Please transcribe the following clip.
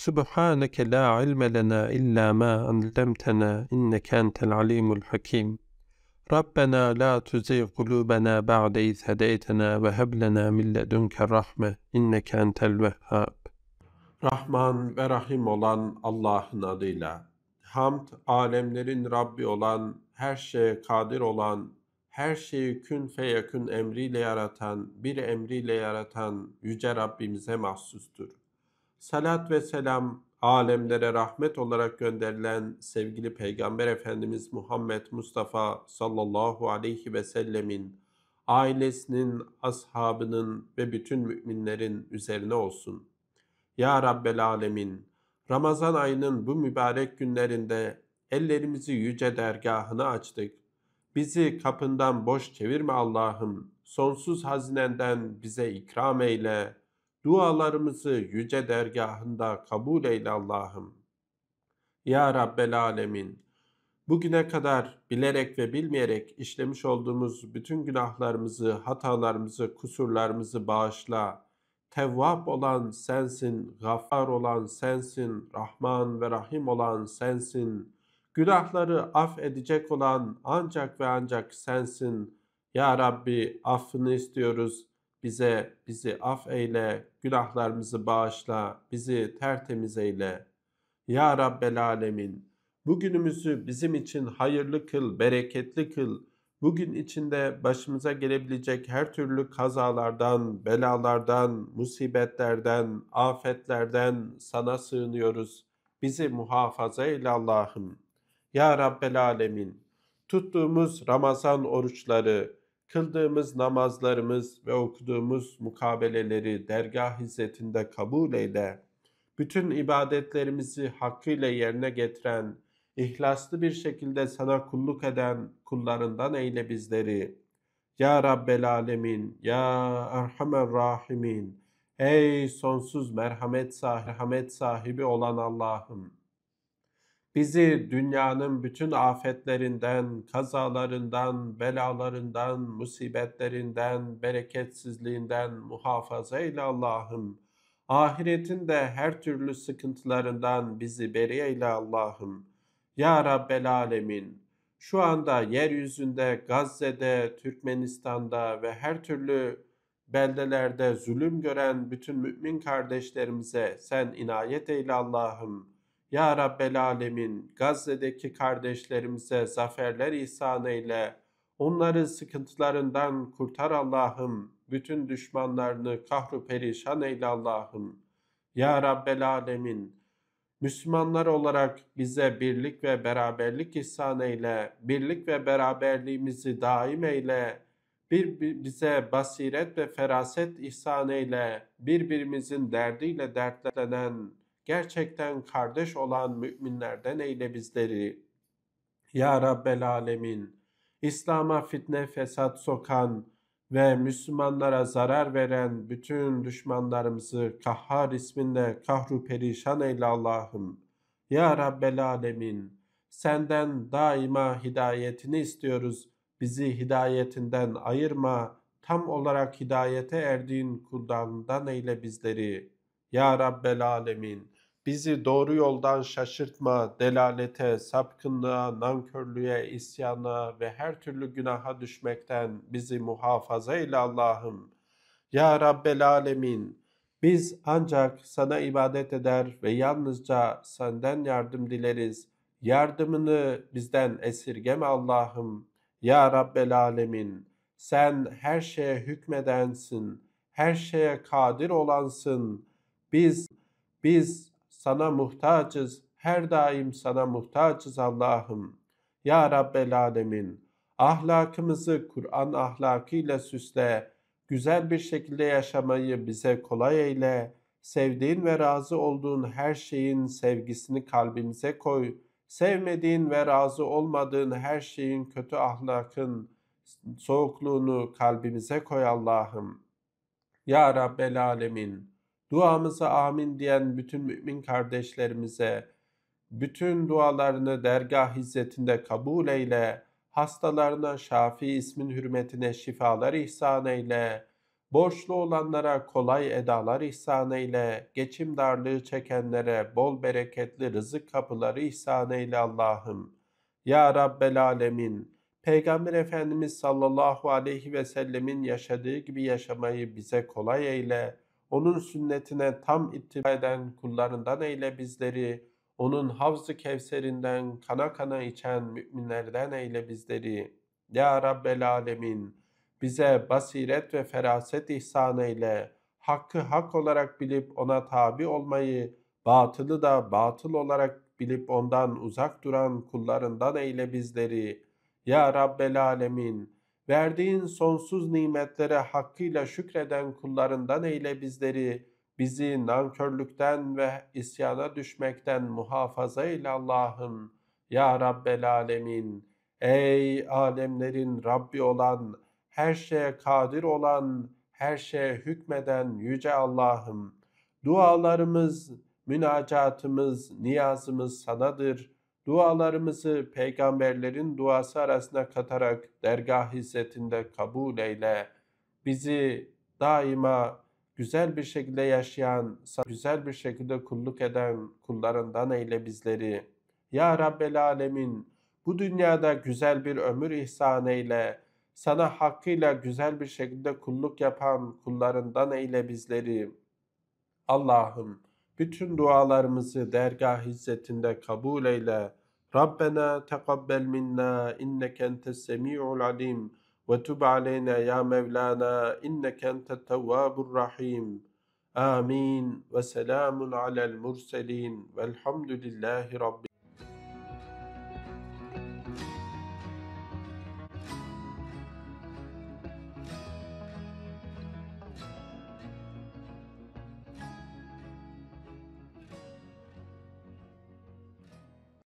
Subhaneke la ilme lena illa ma allamtena inneke entel alimul hakim. Rabbena la tuzigh kulubena ba'de iz hedeytena ve heb lena min ledunke rahme inneke entel Rahman ve Rahim olan Allah'ın adıyla. Hamd, alemlerin Rabbi olan, her şeye kadir olan, her şeyi kün feyekün emriyle yaratan, bir emriyle yaratan Yüce Rabbimize mahsustur salat ve selam alemlere rahmet olarak gönderilen sevgili Peygamber Efendimiz Muhammed Mustafa sallallahu aleyhi ve sellemin ailesinin, ashabının ve bütün müminlerin üzerine olsun. Ya Rabbel Alemin, Ramazan ayının bu mübarek günlerinde ellerimizi yüce dergahına açtık. Bizi kapından boş çevirme Allah'ım, sonsuz hazinenden bize ikram eyle.'' Dualarımızı yüce dergahında kabul eyle Allah'ım. Ya Rabbel Alemin, bugüne kadar bilerek ve bilmeyerek işlemiş olduğumuz bütün günahlarımızı, hatalarımızı, kusurlarımızı bağışla. Tevvap olan sensin, gaffar olan sensin, Rahman ve Rahim olan sensin. Günahları affedecek olan ancak ve ancak sensin. Ya Rabbi affını istiyoruz bize bizi af eyle, günahlarımızı bağışla, bizi tertemiz eyle. Ya Rabbel Alemin, bugünümüzü bizim için hayırlı kıl, bereketli kıl. Bugün içinde başımıza gelebilecek her türlü kazalardan, belalardan, musibetlerden, afetlerden sana sığınıyoruz. Bizi muhafaza eyle Allah'ım. Ya Rabbel Alemin, tuttuğumuz Ramazan oruçları, kıldığımız namazlarımız ve okuduğumuz mukabeleleri dergah hizmetinde kabul eyle. Bütün ibadetlerimizi hakkıyla yerine getiren, ihlaslı bir şekilde sana kulluk eden kullarından eyle bizleri. Ya Rabbel Alemin, Ya Erhamer Rahimin, Ey sonsuz merhamet sahibi, merhamet sahibi olan Allah'ım! Bizi dünyanın bütün afetlerinden, kazalarından, belalarından, musibetlerinden, bereketsizliğinden muhafaza eyle Allah'ım. Ahiretin de her türlü sıkıntılarından bizi beri eyle Allah'ım. Ya Rabbel Alemin, şu anda yeryüzünde, Gazze'de, Türkmenistan'da ve her türlü beldelerde zulüm gören bütün mümin kardeşlerimize sen inayet eyle Allah'ım.'' Ya Rabbel Alemin Gazze'deki kardeşlerimize zaferler ihsan eyle. Onları sıkıntılarından kurtar Allah'ım. Bütün düşmanlarını kahru perişan eyle Allah'ım. Ya Rabbel Alemin Müslümanlar olarak bize birlik ve beraberlik ihsan eyle, birlik ve beraberliğimizi daim eyle, bir, bize basiret ve feraset ihsan eyle, birbirimizin derdiyle dertlenen, gerçekten kardeş olan müminlerden eyle bizleri. Ya Rabbel Alemin, İslam'a fitne fesat sokan ve Müslümanlara zarar veren bütün düşmanlarımızı Kahhar isminle kahru perişan eyle Allah'ım. Ya Rabbel Alemin, senden daima hidayetini istiyoruz. Bizi hidayetinden ayırma, tam olarak hidayete erdiğin kuldanından eyle bizleri. Ya Rabbel Alemin.'' Bizi doğru yoldan şaşırtma, delalete, sapkınlığa, nankörlüğe, isyana ve her türlü günaha düşmekten bizi muhafaza eyle Allah'ım. Ya Rabbel Alemin, biz ancak sana ibadet eder ve yalnızca senden yardım dileriz. Yardımını bizden esirgeme Allah'ım. Ya Rabbel Alemin, sen her şeye hükmedensin, her şeye kadir olansın. Biz, biz sana muhtaçız, her daim sana muhtaçız Allah'ım. Ya Rabbel Alemin, ahlakımızı Kur'an ahlakıyla süsle, güzel bir şekilde yaşamayı bize kolay eyle, sevdiğin ve razı olduğun her şeyin sevgisini kalbimize koy.'' sevmediğin ve razı olmadığın her şeyin kötü ahlakın soğukluğunu kalbimize koy Allah'ım. Ya Rabbel Alemin. Duamıza amin diyen bütün mümin kardeşlerimize bütün dualarını dergah hizmetinde kabul eyle. Hastalarına şafi ismin hürmetine şifalar ihsan eyle. Borçlu olanlara kolay edalar ihsan eyle. Geçim darlığı çekenlere bol bereketli rızık kapıları ihsan eyle Allah'ım. Ya Rabbel Alemin. Peygamber Efendimiz sallallahu aleyhi ve sellemin yaşadığı gibi yaşamayı bize kolay eyle.'' onun sünnetine tam ittiba eden kullarından eyle bizleri, onun havzı kevserinden kana kana içen müminlerden eyle bizleri. Ya Rabbel Alemin, bize basiret ve feraset ihsan eyle, hakkı hak olarak bilip ona tabi olmayı, batılı da batıl olarak bilip ondan uzak duran kullarından eyle bizleri. Ya Rabbel Alemin, Verdiğin sonsuz nimetlere hakkıyla şükreden kullarından eyle bizleri. Bizi nankörlükten ve isyana düşmekten muhafaza eyle Allah'ım. Ya Rabbel Alemin. Ey alemlerin Rabbi olan, her şeye kadir olan, her şeye hükmeden Yüce Allah'ım. Dualarımız, münacatımız, niyazımız sanadır.'' Dualarımızı peygamberlerin duası arasına katarak dergah hizmetinde kabul eyle. Bizi daima güzel bir şekilde yaşayan, güzel bir şekilde kulluk eden kullarından eyle bizleri. Ya Rabbel Alemin bu dünyada güzel bir ömür ihsan eyle. Sana hakkıyla güzel bir şekilde kulluk yapan kullarından eyle bizleri. Allah'ım bütün dualarımızı dergah hizmetinde kabul eyle. ربنا تقبل منا إنك أنت السميع العليم وتب علينا يا مولانا إنك أنت التواب الرحيم آمين وسلام على المرسلين والحمد لله رب